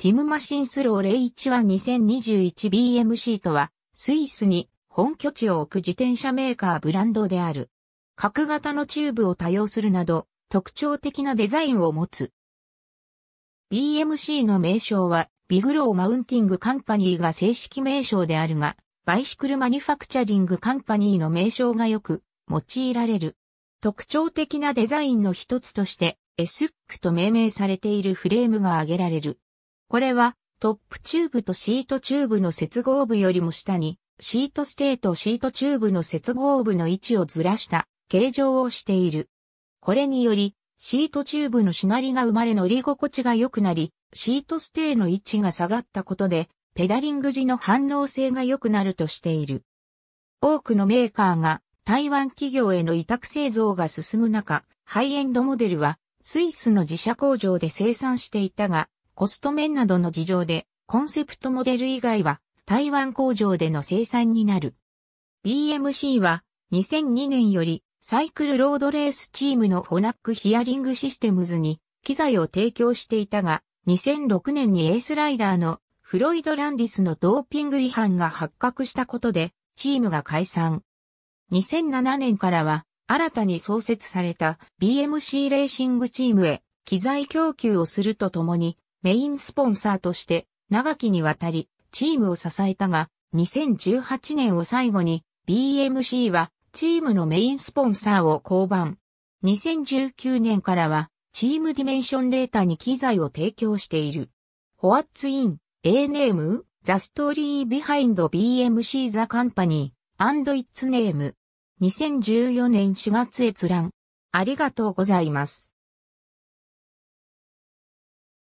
ティムマシンスロー01は 2021BMC とは、スイスに本拠地を置く自転車メーカーブランドである。角型のチューブを多用するなど、特徴的なデザインを持つ。BMC の名称は、ビグローマウンティングカンパニーが正式名称であるが、バイシクルマニファクチャリングカンパニーの名称がよく用いられる。特徴的なデザインの一つとして、エスックと命名されているフレームが挙げられる。これはトップチューブとシートチューブの接合部よりも下にシートステーとシートチューブの接合部の位置をずらした形状をしている。これによりシートチューブのしなりが生まれ乗り心地が良くなり、シートステーの位置が下がったことで、ペダリング時の反応性が良くなるとしている。多くのメーカーが台湾企業への委託製造が進む中、ハイエンドモデルはスイスの自社工場で生産していたが、コスト面などの事情で、コンセプトモデル以外は台湾工場での生産になる。BMC は2002年よりサイクルロードレースチームのフォナックヒアリングシステムズに機材を提供していたが、2006年にエースライダーのフロイド・ランディスのドーピング違反が発覚したことで、チームが解散。2007年からは、新たに創設された BMC レーシングチームへ機材供給をするとともに、メインスポンサーとして長きにわたりチームを支えたが、2018年を最後に BMC はチームのメインスポンサーを降板。2019年からはチームディメンションデータに機材を提供している。ホワッツイン、A n a ム、ザ The Story Behind BMC The Company ッツネ Its Name 2014年4月閲覧。ありがとうございます。